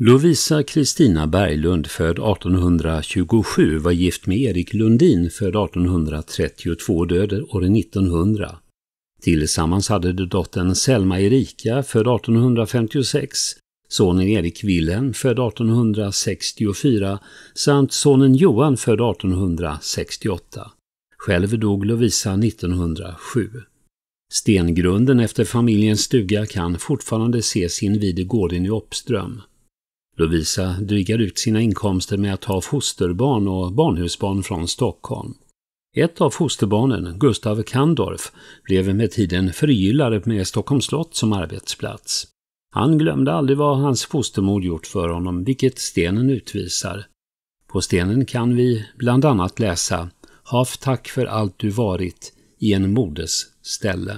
Lovisa Kristina Berglund, född 1827, var gift med Erik Lundin, född 1832, död år 1900. Tillsammans hade de dottern Selma Erika, född 1856, sonen Erik Wilhelm, född 1864, samt sonen Johan, född 1868. Själv dog Lovisa 1907. Stengrunden efter familjens stuga kan fortfarande ses invid gården i Oppström. Lovisa drygar ut sina inkomster med att ha fosterbarn och barnhusbarn från Stockholm. Ett av fosterbarnen, Gustav Kandorf, blev med tiden förgyllare med Stockholms slott som arbetsplats. Han glömde aldrig vad hans fostermor gjort för honom, vilket stenen utvisar. På stenen kan vi bland annat läsa Haft tack för allt du varit i en modes ställe.